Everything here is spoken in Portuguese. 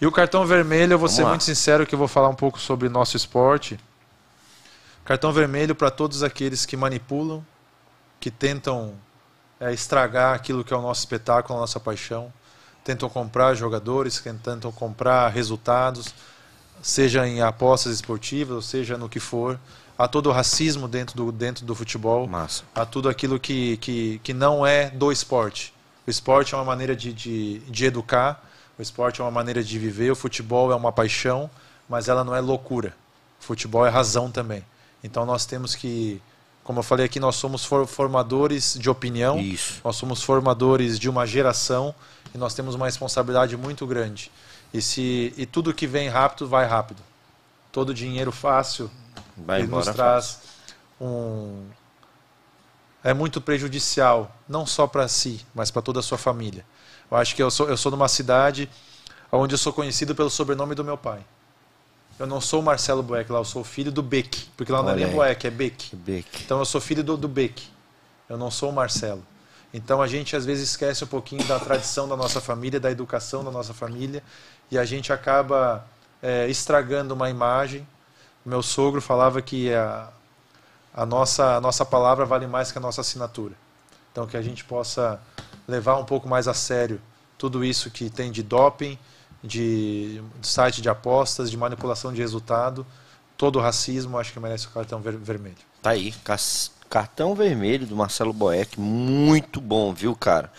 E o cartão vermelho, eu vou Vamos ser lá. muito sincero que eu vou falar um pouco sobre nosso esporte. Cartão vermelho para todos aqueles que manipulam, que tentam é, estragar aquilo que é o nosso espetáculo, a nossa paixão. Tentam comprar jogadores, tentam comprar resultados, seja em apostas esportivas, ou seja no que for. Há todo o racismo dentro do, dentro do futebol. Massa. Há tudo aquilo que, que, que não é do esporte. O esporte é uma maneira de, de, de educar o esporte é uma maneira de viver, o futebol é uma paixão, mas ela não é loucura. O futebol é razão também. Então nós temos que, como eu falei aqui, nós somos formadores de opinião, Isso. nós somos formadores de uma geração e nós temos uma responsabilidade muito grande. E, se, e tudo que vem rápido, vai rápido. Todo dinheiro fácil vai embora nos traz um, é muito prejudicial, não só para si, mas para toda a sua família. Eu acho que eu sou, eu sou numa cidade onde eu sou conhecido pelo sobrenome do meu pai. Eu não sou o Marcelo Bueck lá, eu sou filho do Beck. Porque lá não é nem Bueck, é Beck. É Beck. Então eu sou filho do, do Beck. Eu não sou o Marcelo. Então a gente às vezes esquece um pouquinho da tradição da nossa família, da educação da nossa família, e a gente acaba é, estragando uma imagem. Meu sogro falava que a, a nossa, a nossa palavra vale mais que a nossa assinatura. Então, que a gente possa levar um pouco mais a sério tudo isso que tem de doping, de, de site de apostas, de manipulação de resultado, todo o racismo, acho que merece o cartão ver, vermelho. Tá aí, cartão vermelho do Marcelo Boeck, muito bom, viu, cara?